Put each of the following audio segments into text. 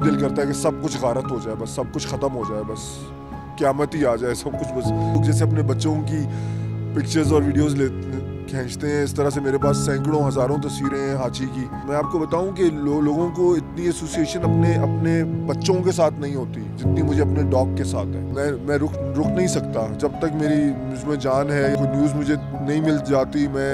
यही दिल करता है कि सब कुछ गारत हो जाए बस सब कुछ ख़त्म हो जाए बस क्यामत ही आ जाए सब कुछ बस जैसे अपने बच्चों की पिक्चर्स और वीडियोस ले खींचते हैं इस तरह से मेरे पास सैकड़ों हज़ारों तस्वीरें हैं हाची की मैं आपको बताऊं कि लो, लोगों को इतनी एसोसिएशन अपने अपने बच्चों के साथ नहीं होती जितनी मुझे अपने डॉग के साथ है मैं मैं रुक रुक नहीं सकता जब तक मेरी उसमें जान है कोई न्यूज़ मुझे नहीं मिल जाती मैं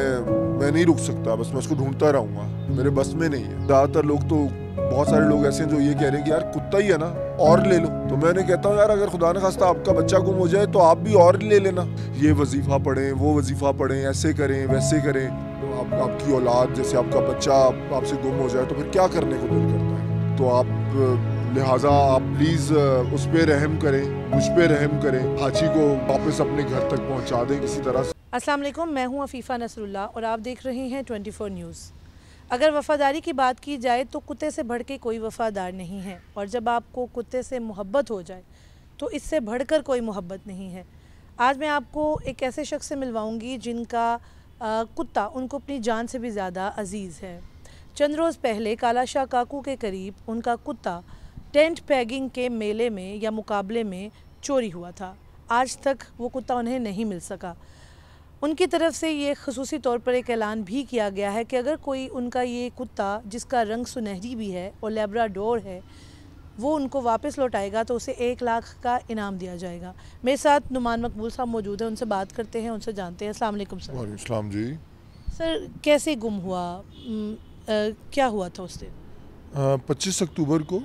मैं नहीं रुक सकता बस मैं उसको ढूंढता रहूँगा मेरे बस में नहीं है ज़्यादातर लोग तो बहुत सारे लोग ऐसे हैं जो ये कह रहे हैं कि यार कुत्ता ही है ना और ले लो तो मैंने कहता हूँ यार अगर खुदा ना खास्ता आपका बच्चा गुम हो जाए तो आप भी और ले लेना ये वजीफ़ा पढ़ें वो वजीफ़ा पढ़ें ऐसे करें वैसे करें तो आप, आपकी औलाद जैसे आपका बच्चा आपसे गुम हो जाए तो फिर क्या करने को दिल करता है तो आप लिहाजा आप प्लीज़ उस पर रहम करें मुझ पर रहम करें हाची को वापस अपने घर तक पहुँचा दें किसी तरह से असलम मैं हूँ अफीफ़ा नसरुल्ला और आप देख रहे हैं फोर न्यूज़ अगर वफ़ादारी की बात की जाए तो कुत्ते से बढ़ के कोई वफ़ादार नहीं है और जब आपको कुत्ते से मोहब्बत हो जाए तो इससे बढ़कर कोई मोहब्बत नहीं है आज मैं आपको एक ऐसे शख्स से मिलवाऊंगी जिनका कुत्ता उनको अपनी जान से भी ज़्यादा अजीज़ है चंद रोज़ पहले कालाशाह काकू के करीब उनका कुत्ता टेंट पैगिंग के मेले में या मुकाबले में चोरी हुआ था आज तक वो कुत्ता उन्हें नहीं मिल सका उनकी तरफ से ये खसूसी तौर पर एक ऐलान भी किया गया है कि अगर कोई उनका ये कुत्ता जिसका रंग सुनहरी भी है और लेब्राडोर है वो उनको वापस लौटाएगा तो उसे एक लाख का इनाम दिया जाएगा मेरे साथ नुमान मकबूल साहब मौजूद हैं उनसे बात करते हैं उनसे जानते हैं अलैक्म सर जी सर कैसे गुम हुआ आ, क्या हुआ था उस दिन पच्चीस अक्टूबर को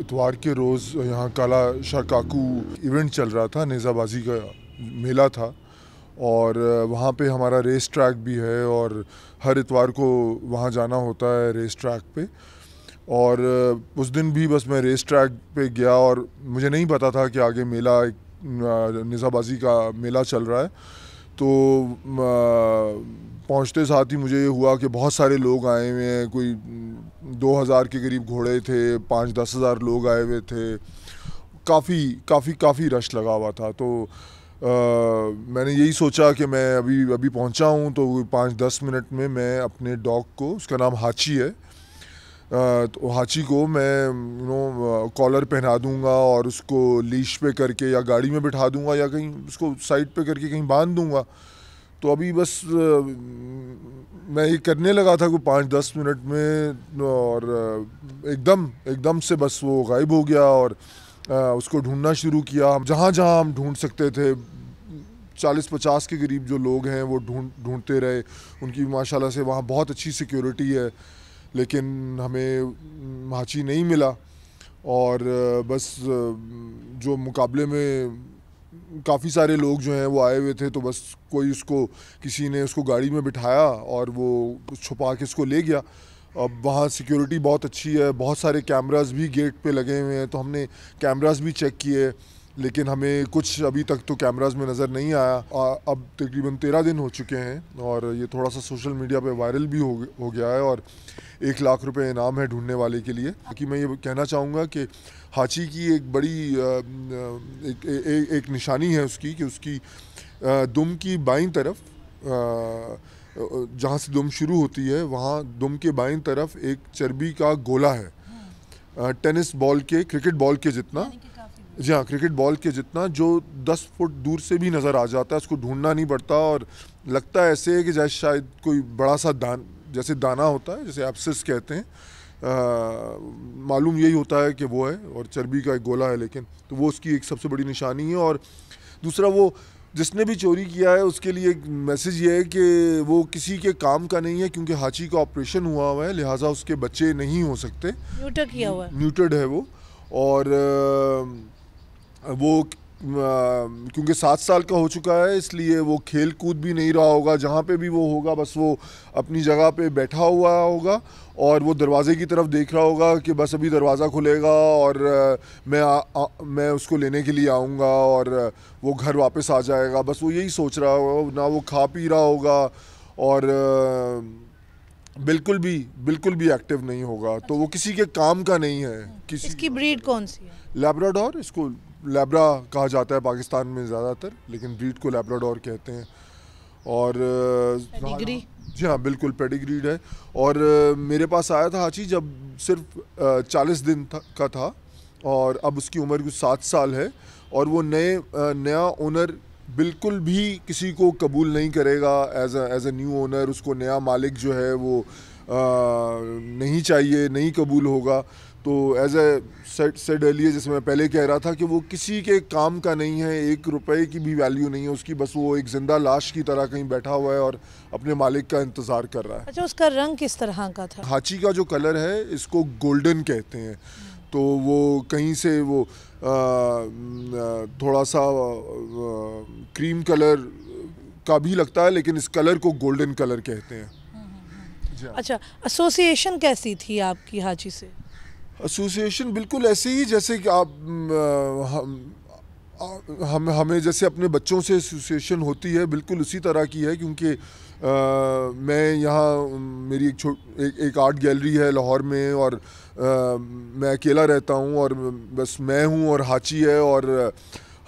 इतवार के रोज़ यहाँ काला शाकाकू इवेंट चल रहा था नेज़ाबाजी का मेला था और वहाँ पे हमारा रेस ट्रैक भी है और हर इतवार को वहाँ जाना होता है रेस ट्रैक पे और उस दिन भी बस मैं रेस ट्रैक पे गया और मुझे नहीं पता था कि आगे मेला एक निज़ाबाजी का मेला चल रहा है तो पहुँचते साथ ही मुझे ये हुआ कि बहुत सारे लोग आए हुए हैं कोई दो हज़ार के करीब घोड़े थे पाँच दस हज़ार लोग आए हुए थे काफ़ी काफ़ी काफ़ी रश लगा हुआ था तो मैंने यही सोचा कि मैं अभी अभी पहुंचा हूं तो पाँच दस मिनट में मैं अपने डॉग को उसका नाम हाची है आ, तो हाची को मैं यू नो कॉलर पहना दूंगा और उसको लीश पे करके या गाड़ी में बिठा दूंगा या कहीं उसको साइड पे करके कहीं बांध दूंगा तो अभी बस आ, मैं ये करने लगा था कि पाँच दस मिनट में और एकदम एकदम से बस वो गायब हो गया और उसको ढूंढना शुरू किया जहाँ जहाँ हम ढूंढ सकते थे चालीस पचास के करीब जो लोग हैं वो ढूंढ ढूंढते रहे उनकी माशाल्लाह से वहाँ बहुत अच्छी सिक्योरिटी है लेकिन हमें माची नहीं मिला और बस जो मुकाबले में काफ़ी सारे लोग जो हैं वो आए हुए थे तो बस कोई उसको किसी ने उसको गाड़ी में बिठाया और वो छुपा के उसको ले गया अब वहाँ सिक्योरिटी बहुत अच्छी है बहुत सारे कैमरास भी गेट पे लगे हुए हैं तो हमने कैमरास भी चेक किए लेकिन हमें कुछ अभी तक तो कैमरास में नज़र नहीं आया अब तकरीबन तेरह दिन हो चुके हैं और ये थोड़ा सा सोशल मीडिया पे वायरल भी हो हो गया है और एक लाख रुपए इनाम है ढूंढने वाले के लिए कि मैं ये कहना चाहूँगा कि हाची की एक बड़ी एक, एक, एक निशानी है उसकी कि उसकी दुम की बाई तरफ जहाँ से दुम शुरू होती है वहाँ दुम के बाईं तरफ एक चर्बी का गोला है हाँ। टेनिस बॉल के क्रिकेट बॉल के जितना जी हाँ क्रिकेट बॉल के जितना जो दस फुट दूर से भी नज़र आ जाता है उसको ढूंढना नहीं पड़ता और लगता है ऐसे है कि जैसे शायद कोई बड़ा सा दान जैसे दाना होता है जैसे एप्सिस कहते हैं मालूम यही होता है कि वो है और चर्बी का एक गोला है लेकिन तो वो उसकी एक सबसे बड़ी निशानी है और दूसरा वो जिसने भी चोरी किया है उसके लिए एक मैसेज ये है कि वो किसी के काम का नहीं है क्योंकि हाची का ऑपरेशन हुआ हुआ है लिहाजा उसके बच्चे नहीं हो सकते न्यूटर किया हुआ है न्यूटर्ड है वो और वो क्योंकि सात साल का हो चुका है इसलिए वो खेल कूद भी नहीं रहा होगा जहाँ पे भी वो होगा बस वो अपनी जगह पे बैठा हुआ होगा और वो दरवाज़े की तरफ देख रहा होगा कि बस अभी दरवाज़ा खुलेगा और मैं आ, आ, मैं उसको लेने के लिए आऊँगा और वो घर वापस आ जाएगा बस वो यही सोच रहा होगा ना वो खा पी रहा होगा और बिल्कुल भी बिल्कुल भी एक्टिव नहीं होगा तो वो किसी के काम का नहीं है किसी इसकी ब्रीड कौन सी है लेब्राडोर इसको लेब्रा कहा जाता है पाकिस्तान में ज़्यादातर लेकिन ब्रीड को लेब्राडोर कहते हैं और जी हाँ बिल्कुल पेडिग्रीड है और मेरे पास आया था हाची जब सिर्फ चालीस दिन था, का था और अब उसकी उम्र कुछ सात साल है और वो नए नया ओनर बिल्कुल भी किसी को कबूल नहीं करेगा as as a new owner उसको नया मालिक जो है वो आ, नहीं चाहिए नहीं कबूल होगा तो as a set said earlier जैसे मैं पहले कह रहा था कि वो किसी के काम का नहीं है एक रुपए की भी वैल्यू नहीं है उसकी बस वो एक ज़िंदा लाश की तरह कहीं बैठा हुआ है और अपने मालिक का इंतज़ार कर रहा है अच्छा उसका रंग किस तरह का था हाची का जो कलर है इसको गोल्डन कहते हैं तो वो कहीं से वो आ, थोड़ा सा आ, क्रीम कलर का भी लगता है लेकिन इस कलर को गोल्डन कलर कहते हैं हम्म, हम्म, हम्म। हाँ। अच्छा एसोसिएशन कैसी थी आपकी हाची से एसोसिएशन बिल्कुल ऐसे ही जैसे कि आप हम हम हमें जैसे अपने बच्चों से एसोसिएशन होती है बिल्कुल उसी तरह की है क्योंकि मैं यहाँ मेरी एक छोट एक, एक आर्ट गैलरी है लाहौर में और आ, मैं अकेला रहता हूँ और बस मैं हूँ और हाची है और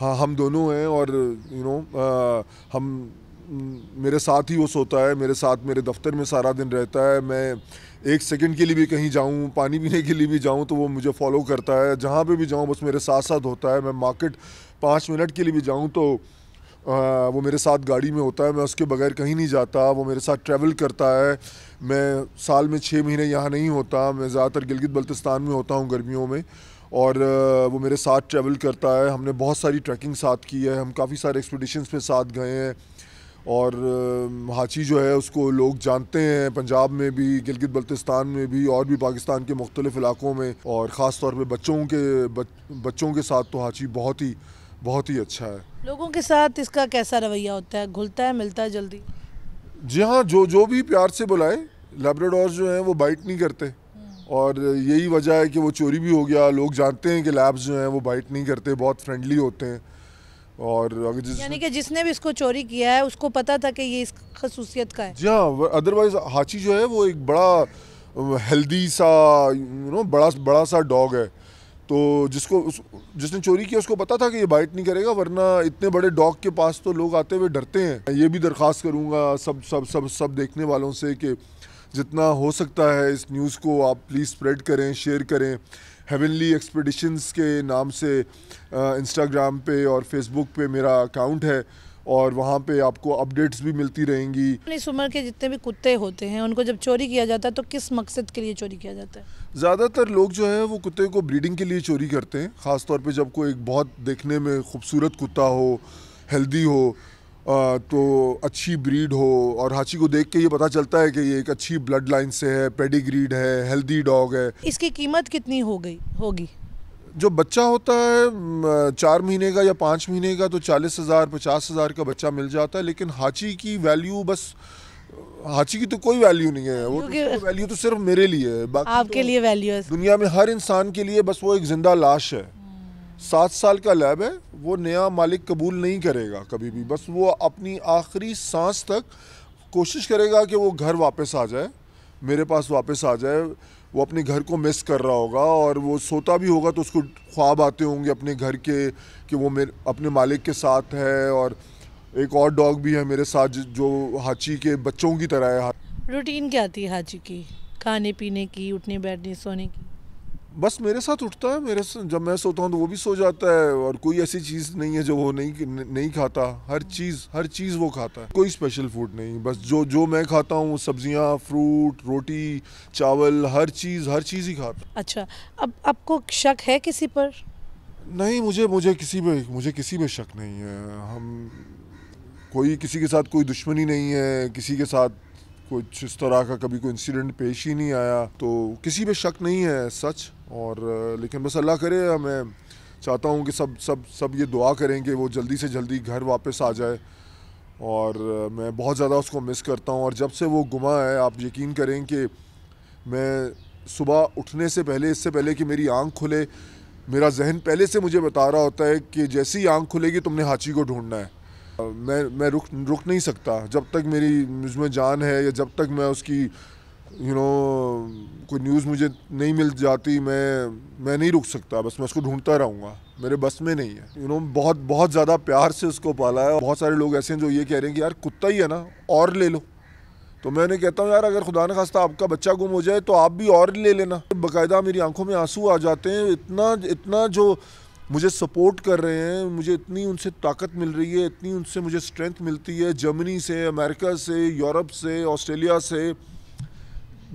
हाँ हम दोनों हैं और यू you नो know, हम हम्म, मेरे साथ ही वो सोता है मेरे साथ मेरे दफ्तर में सारा दिन रहता है मैं एक सेकंड के लिए भी कहीं जाऊँ पानी पीने के लिए भी जाऊँ तो वो मुझे फॉलो करता है जहाँ पे भी जाऊँ बस मेरे साथ साथ होता है मैं मार्केट पाँच मिनट के लिए भी जाऊँ तो आ, वो मेरे साथ गाड़ी में होता है मैं उसके बगैर कहीं नहीं जाता वो मेरे साथ ट्रैवल करता है मैं साल में छः महीने यहाँ नहीं होता मैं ज़्यादातर गिलगित बल्तिस्तान में होता हूँ गर्मियों में और वो मेरे साथ ट्रैवल करता है हमने बहुत सारी ट्रैकिंग साथ की है हम काफ़ी सारे एक्सपडिशंस पे साथ गए हैं और हाची जो है उसको लोग जानते हैं पंजाब में भी गिलगित बल्तिस्तान में भी और भी पाकिस्तान के मुख्तलिफ इलाकों में और ख़ास तौर पर बच्चों के बच, बच्चों के साथ तो हाची बहुत ही बहुत ही अच्छा है लोगों के साथ इसका कैसा रवैया होता है घुलता है मिलता है जल्दी जी हाँ जो जो भी प्यार से बुलाएं लेब्रेडोर जो हैं वो बाइट नहीं करते हम्म। और यही वजह है कि वो चोरी भी हो गया लोग जानते हैं कि लैब्स जो हैं वो बाइट नहीं करते बहुत फ्रेंडली होते हैं और अगर जिस यानी कि जिसने भी इसको चोरी किया है उसको पता था कि ये इस खसूसियत का है जी हाँ अदरवाइज हाची जो है वो एक बड़ा हेल्दी सा यू नो बड़ा बड़ा सा डॉग है तो जिसको उस जिसने चोरी किया उसको पता था कि ये बाइट नहीं करेगा वरना इतने बड़े डॉग के पास तो लोग आते हुए डरते हैं ये भी दरख्वास्त करूँगा सब सब सब सब देखने वालों से कि जितना हो सकता है इस न्यूज़ को आप प्लीज़ स्प्रेड करें शेयर करें हेवनली एक्सपडिशंस के नाम से इंस्टाग्राम पे और फेसबुक पे मेरा अकाउंट है और वहाँ पे आपको अपडेट्स भी मिलती रहेंगी इस उम्र के जितने भी कुत्ते होते हैं उनको जब चोरी किया जाता है तो किस मकसद के लिए चोरी किया जाता है ज़्यादातर लोग जो है वो कुत्ते को ब्रीडिंग के लिए चोरी करते हैं ख़ासतौर पर जब कोई एक बहुत देखने में खूबसूरत कुत्ता हो हेल्दी हो तो अच्छी ब्रीड हो और हाची को देख के ये पता चलता है कि ये एक अच्छी ब्लड लाइन से है पेडिग्रीड है हेल्दी डॉग है इसकी कीमत कितनी हो गई होगी जो बच्चा होता है चार महीने का या पाँच महीने का तो चालीस हज़ार पचास हज़ार का बच्चा मिल जाता है लेकिन हाची की वैल्यू बस हाची की तो कोई वैल्यू नहीं है वो तो वैल्यू तो सिर्फ मेरे लिए है बाकी आपके तो लिए वैल्यू है दुनिया में हर इंसान के लिए बस वो एक जिंदा लाश है सात साल का लैब है वो नया मालिक कबूल नहीं करेगा कभी भी बस वो अपनी आखिरी सांस तक कोशिश करेगा कि वो घर वापस आ जाए मेरे पास वापस आ जाए वो अपने घर को मिस कर रहा होगा और वो सोता भी होगा तो उसको ख्वाब आते होंगे अपने घर के कि वो मेरे अपने मालिक के साथ है और एक और डॉग भी है मेरे साथ जो हाची के बच्चों की तरह है रूटीन क्या आती है हाची की खाने पीने की उठने बैठने सोने की बस मेरे साथ उठता है मेरे जब मैं सोता हूँ तो वो भी सो जाता है और कोई ऐसी चीज़ नहीं है जो वो नहीं नहीं खाता हर चीज़ हर चीज़ वो खाता है कोई स्पेशल फूड नहीं बस जो जो मैं खाता हूँ सब्जियाँ फ्रूट रोटी चावल हर चीज़ हर चीज़ ही खाता अच्छा अब आपको शक है किसी पर नहीं मुझे मुझे किसी पर मुझे किसी पर शक नहीं है हम कोई किसी के साथ कोई दुश्मनी नहीं है किसी के साथ कुछ इस तरह का कभी कोई इंसिडेंट पेश ही नहीं आया तो किसी पे शक नहीं है सच और लेकिन बस अल्लाह करे मैं चाहता हूँ कि सब सब सब ये दुआ करें कि वो जल्दी से जल्दी घर वापस आ जाए और मैं बहुत ज़्यादा उसको मिस करता हूँ और जब से वो गुमा है आप यकीन करें कि मैं सुबह उठने से पहले इससे पहले कि मेरी आँख खुले मेरा जहन पहले से मुझे बता रहा होता है कि जैसी आँख खुलेगी तुमने हाची को ढूंढना है मैं मैं रुक रुक नहीं सकता जब तक मेरी मुझमें जान है या जब तक मैं उसकी यू you नो know, कोई न्यूज़ मुझे नहीं मिल जाती मैं मैं नहीं रुक सकता बस मैं उसको ढूंढता रहूँगा मेरे बस में नहीं है यू you नो know, बहुत बहुत ज़्यादा प्यार से उसको पाला है बहुत सारे लोग ऐसे हैं जो ये कह रहे हैं कि यार कुत्ता ही है ना और ले लो तो मैं उन्हें कहता हूँ यार अगर खुदा न खास्ता आपका बच्चा गुम हो जाए तो आप भी और ले लेना बाकायदा मेरी आंखों में आंसू आ जाते हैं इतना इतना जो मुझे सपोर्ट कर रहे हैं मुझे इतनी उनसे ताकत मिल रही है इतनी उनसे मुझे स्ट्रेंथ मिलती है जर्मनी से अमेरिका से यूरोप से ऑस्ट्रेलिया से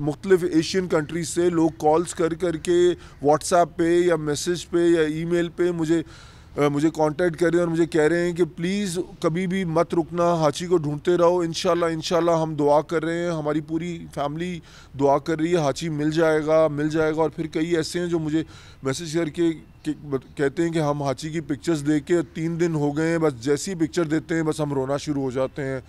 मुख्तलिफ एशियन कंट्रीज से लोग कॉल्स कर कर के व्हाट्सएप पे या मैसेज पे या ईमेल पे मुझे मुझे कांटेक्ट कर रहे हैं और मुझे कह रहे हैं कि प्लीज़ कभी भी मत रुकना हाची को ढूंढते रहो इन शाह हम दुआ कर रहे हैं हमारी पूरी फैमिली दुआ कर रही है हाची मिल जाएगा मिल जाएगा और फिर कई ऐसे हैं जो मुझे मैसेज करके कहते हैं कि हम हाची की पिक्चर्स देख के तीन दिन हो गए हैं बस जैसी पिक्चर देते हैं बस हम रोना शुरू हो जाते हैं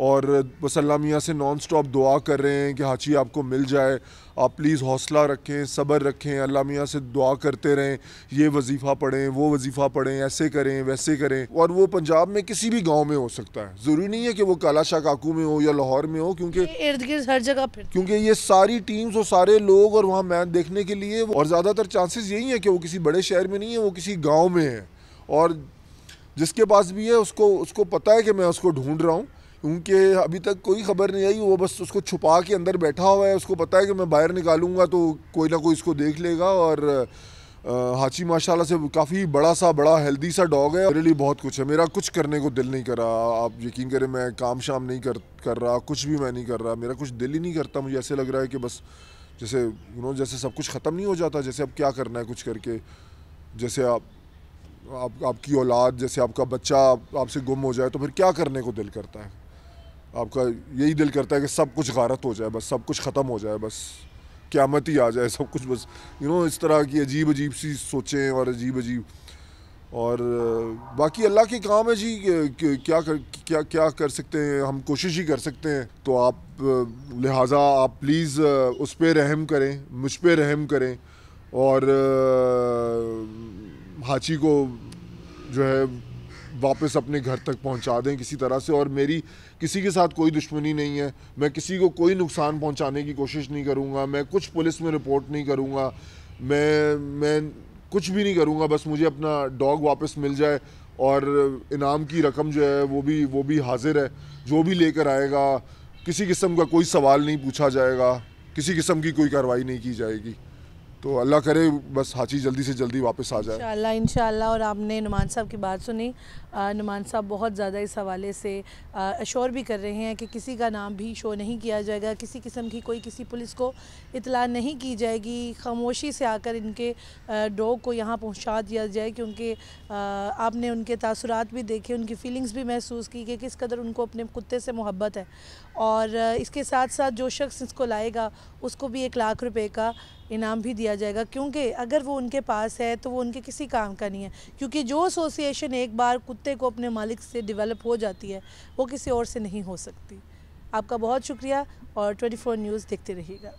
और वसल्ला मियाँ से नॉन स्टॉप दुआ कर रहे हैं कि हाची आपको मिल जाए आप प्लीज़ हौसला रखें सब्र रखें अल्लाह मियाँ से दुआ करते रहें ये वजीफ़ा पढ़ें वो वजीफ़ा पढ़ें ऐसे करें वैसे करें और वो पंजाब में किसी भी गांव में हो सकता है ज़रूरी नहीं है कि वो काला शाह काकू में हो या लाहौर में हो क्योंकि इर्द गिर्द हर जगह फिर क्योंकि ये सारी टीम्स और सारे लोग और वहाँ मैच देखने के लिए और ज़्यादातर चांसेस यही है कि वो किसी बड़े शहर में नहीं है वो किसी गाँव में है और जिसके पास भी है उसको उसको पता है कि मैं उसको ढूंढ रहा हूँ क्योंकि अभी तक कोई खबर नहीं आई वो बस उसको छुपा के अंदर बैठा हुआ है उसको पता है कि मैं बाहर निकालूंगा तो कोई ना कोई इसको देख लेगा और हाची माशाल्लाह से काफ़ी बड़ा सा बड़ा हेल्दी सा डॉग है मेरे लिए बहुत कुछ है मेरा कुछ करने को दिल नहीं कर रहा आप यकीन करें मैं काम शाम नहीं कर कर रहा कुछ भी मैं नहीं कर रहा मेरा कुछ दिल ही नहीं करता मुझे ऐसे लग रहा है कि बस जैसे उन्होंने जैसे सब कुछ ख़त्म नहीं हो जाता जैसे अब क्या करना है कुछ करके जैसे आप आप आपकी औलाद जैसे आपका बच्चा आपसे गुम हो जाए तो फिर क्या करने को दिल करता है आपका यही दिल करता है कि सब कुछ गारत हो जाए बस सब कुछ ख़त्म हो जाए बस क्यामत ही आ जाए सब कुछ बस यू नो इस तरह की अजीब अजीब सी सोचें और अजीब अजीब और बाकी अल्लाह के काम है जी क्या कर क्या क्या कर सकते हैं हम कोशिश ही कर सकते हैं तो आप लिहाजा आप प्लीज़ उस पर रहम करें मुझ पर रहम करें और हाची को जो है वापस अपने घर तक पहुंचा दें किसी तरह से और मेरी किसी के साथ कोई दुश्मनी नहीं है मैं किसी को कोई नुकसान पहुंचाने की कोशिश नहीं करूंगा मैं कुछ पुलिस में रिपोर्ट नहीं करूंगा मैं मैं कुछ भी नहीं करूंगा बस मुझे अपना डॉग वापस मिल जाए और इनाम की रकम जो है वो भी वो भी हाजिर है जो भी लेकर आएगा किसी किस्म का कोई सवाल नहीं पूछा जाएगा किसी किस्म की कोई कार्रवाई नहीं की जाएगी तो अल्लाह करे बस हाजी जल्दी से जल्दी वापस आ जाए इंशाल्लाह इंशाल्लाह और आपने नुमान साहब की बात सुनी नुमान साहब बहुत ज़्यादा इस हवाले से अशोर भी कर रहे हैं कि किसी का नाम भी शो नहीं किया जाएगा किसी किस्म की कोई किसी पुलिस को इतला नहीं की जाएगी खामोशी से आकर इनके डॉग को यहाँ पहुँचा दिया जाए क्योंकि आपने उनके तासरात भी देखे उनकी फ़ीलिंग्स भी महसूस की कि किस कदर उनको अपने कुत्ते से मोहब्बत है और इसके साथ साथ जो शख्स इसको लाएगा उसको भी एक लाख रुपये का इनाम भी दिया जाएगा क्योंकि अगर वो उनके पास है तो वो उनके किसी काम का नहीं है क्योंकि जो एसोसिएशन एक बार कुत्ते को अपने मालिक से डेवलप हो जाती है वो किसी और से नहीं हो सकती आपका बहुत शुक्रिया और 24 न्यूज़ देखते रहिएगा